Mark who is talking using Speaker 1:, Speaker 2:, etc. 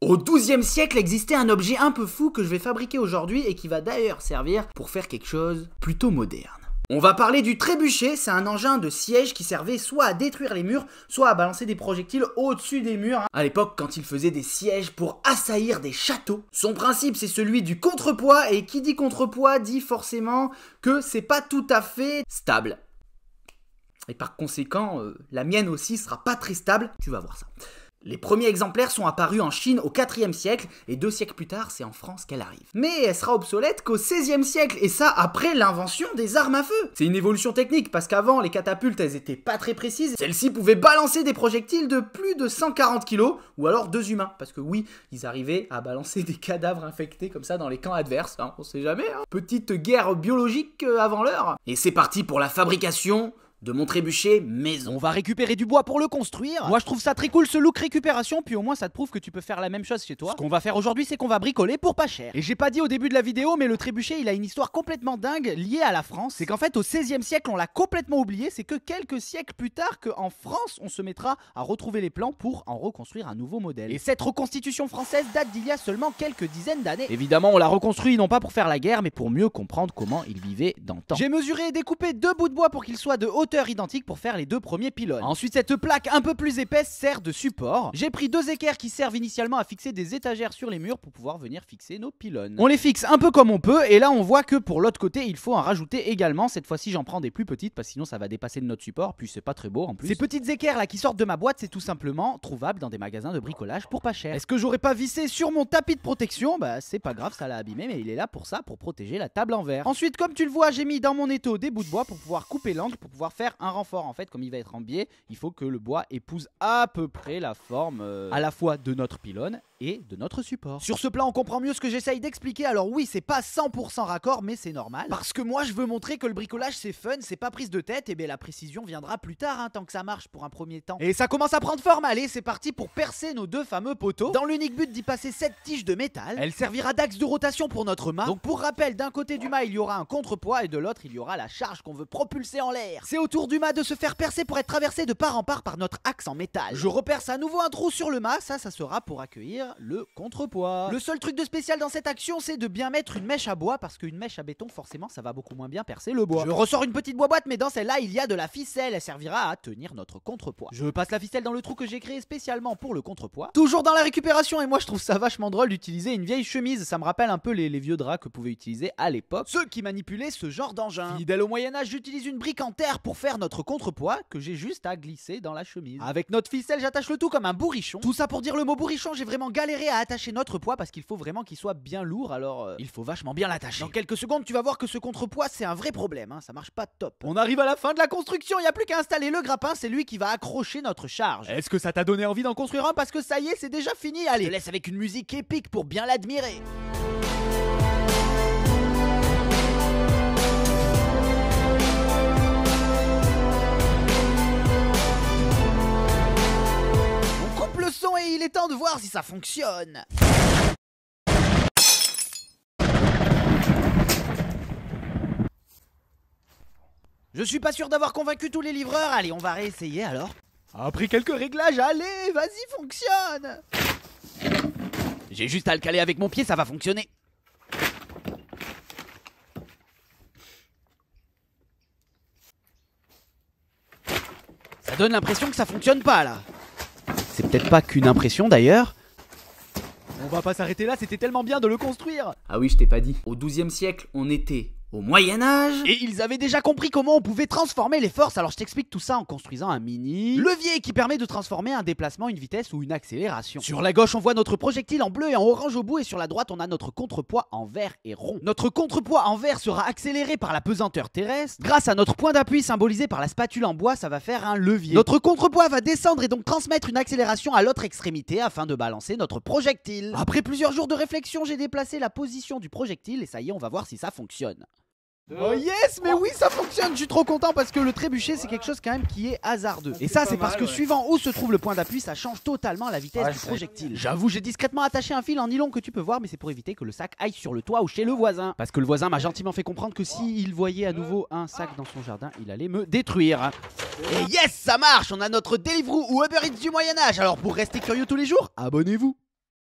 Speaker 1: Au XIIe siècle existait un objet un peu fou que je vais fabriquer aujourd'hui et qui va d'ailleurs servir pour faire quelque chose plutôt moderne. On va parler du trébuchet, c'est un engin de siège qui servait soit à détruire les murs, soit à balancer des projectiles au-dessus des murs. À l'époque, quand il faisait des sièges pour assaillir des châteaux. Son principe, c'est celui du contrepoids, et qui dit contrepoids dit forcément que c'est pas tout à fait stable. Et par conséquent, euh, la mienne aussi sera pas très stable, tu vas voir ça. Les premiers exemplaires sont apparus en Chine au IVe siècle, et deux siècles plus tard, c'est en France qu'elle arrive. Mais elle sera obsolète qu'au 16 16e siècle, et ça après l'invention des armes à feu. C'est une évolution technique, parce qu'avant, les catapultes, elles étaient pas très précises. Celles-ci pouvaient balancer des projectiles de plus de 140 kg, ou alors deux humains, parce que oui, ils arrivaient à balancer des cadavres infectés comme ça dans les camps adverses, hein, on sait jamais. Hein. Petite guerre biologique euh, avant l'heure. Et c'est parti pour la fabrication de mon trébuchet maison. On va récupérer du bois pour le construire. Moi, je trouve ça très cool ce look récupération, puis au moins ça te prouve que tu peux faire la même chose chez toi. Ce qu'on va faire aujourd'hui, c'est qu'on va bricoler pour pas cher. Et j'ai pas dit au début de la vidéo, mais le trébuchet, il a une histoire complètement dingue liée à la France. C'est qu'en fait, au 16e siècle, on l'a complètement oublié. C'est que quelques siècles plus tard qu'en France, on se mettra à retrouver les plans pour en reconstruire un nouveau modèle. Et cette reconstitution française date d'il y a seulement quelques dizaines d'années. Évidemment, on l'a reconstruit non pas pour faire la guerre, mais pour mieux comprendre comment il vivait dans le temps. J'ai mesuré et découpé deux bouts de bois pour qu'ils soient de haute identique pour faire les deux premiers pylônes. Ensuite, cette plaque un peu plus épaisse sert de support. J'ai pris deux équerres qui servent initialement à fixer des étagères sur les murs pour pouvoir venir fixer nos pylônes. On les fixe un peu comme on peut et là on voit que pour l'autre côté il faut en rajouter également. Cette fois-ci j'en prends des plus petites parce que sinon ça va dépasser de notre support puis c'est pas très beau en plus. Ces petites équerres là qui sortent de ma boîte c'est tout simplement trouvable dans des magasins de bricolage pour pas cher. Est-ce que j'aurais pas vissé sur mon tapis de protection Bah c'est pas grave ça l'a abîmé mais il est là pour ça pour protéger la table en verre. Ensuite comme tu le vois j'ai mis dans mon étau des bouts de bois pour pouvoir couper l'angle pour pouvoir faire un renfort. En fait, comme il va être en biais, il faut que le bois épouse à peu près la forme euh, à la fois de notre pylône et de notre support. Sur ce plan, on comprend mieux ce que j'essaye d'expliquer. Alors oui, c'est pas 100% raccord, mais c'est normal. Parce que moi, je veux montrer que le bricolage, c'est fun, c'est pas prise de tête. Et bien la précision viendra plus tard, hein, tant que ça marche pour un premier temps. Et ça commence à prendre forme. Allez, c'est parti pour percer nos deux fameux poteaux. Dans l'unique but d'y passer cette tige de métal. Elle servira d'axe de rotation pour notre mât. Donc pour rappel, d'un côté du mât, il y aura un contrepoids et de l'autre, il y aura la charge qu'on veut propulser en l'air. C'est au tour du mât de se faire percer pour être traversé de part en part par notre axe en métal. Je reperce à nouveau un trou sur le mât. Ça, ça sera pour accueillir le contrepoids. Le seul truc de spécial dans cette action, c'est de bien mettre une mèche à bois parce qu'une mèche à béton, forcément, ça va beaucoup moins bien percer le bois. Je ressors une petite bois boîte, mais dans celle-là, il y a de la ficelle. Elle servira à tenir notre contrepoids. Je passe la ficelle dans le trou que j'ai créé spécialement pour le contrepoids. Toujours dans la récupération, et moi, je trouve ça vachement drôle d'utiliser une vieille chemise. Ça me rappelle un peu les, vieux draps que pouvaient utiliser à l'époque ceux qui manipulaient ce genre d'engin. Fidèle au Moyen-Âge, j'utilise une brique en terre pour faire notre contrepoids que j'ai juste à glisser dans la chemise. Avec notre ficelle, j'attache le tout comme un bourrichon. Tout ça pour dire le mot bourrichon, j'ai vraiment galérer à attacher notre poids parce qu'il faut vraiment qu'il soit bien lourd, alors euh, il faut vachement bien l'attacher. Dans quelques secondes, tu vas voir que ce contrepoids, c'est un vrai problème, hein, ça marche pas top. On arrive à la fin de la construction, il n'y a plus qu'à installer le grappin, c'est lui qui va accrocher notre charge. Est-ce que ça t'a donné envie d'en construire un Parce que ça y est, c'est déjà fini, allez Je te laisse avec une musique épique pour bien l'admirer. et il est temps de voir si ça fonctionne. Je suis pas sûr d'avoir convaincu tous les livreurs, allez on va réessayer alors. Après quelques réglages, allez, vas-y, fonctionne J'ai juste à le caler avec mon pied, ça va fonctionner. Ça donne l'impression que ça fonctionne pas là. C'est peut-être pas qu'une impression d'ailleurs. On va pas s'arrêter là, c'était tellement bien de le construire Ah oui, je t'ai pas dit. Au XIIe siècle, on était au Moyen Âge. Et ils avaient déjà compris comment on pouvait transformer les forces, alors je t'explique tout ça en construisant un mini levier qui permet de transformer un déplacement, une vitesse ou une accélération. Sur la gauche on voit notre projectile en bleu et en orange au bout et sur la droite on a notre contrepoids en vert et rond. Notre contrepoids en vert sera accéléré par la pesanteur terrestre. Grâce à notre point d'appui symbolisé par la spatule en bois, ça va faire un levier. Notre contrepoids va descendre et donc transmettre une accélération à l'autre extrémité afin de balancer notre projectile. Après plusieurs jours de réflexion, j'ai déplacé la position du projectile et ça y est, on va voir si ça fonctionne. Oh yes, mais oui, ça fonctionne. Je suis trop content parce que le trébuchet, c'est quelque chose quand même qui est hasardeux. Ah, Et ça, c'est parce que suivant où se trouve le point d'appui, ça change totalement la vitesse du projectile. J'avoue, j'ai discrètement attaché un fil en nylon que tu peux voir, mais c'est pour éviter que le sac aille sur le toit ou chez le voisin. Parce que le voisin m'a gentiment fait comprendre que s'il il voyait à nouveau un sac ah. dans son jardin, il allait me détruire. Et yes, ça marche. On a notre Deliveroo ou Uber Eats du Moyen Âge. Alors pour rester curieux tous les jours, abonnez-vous.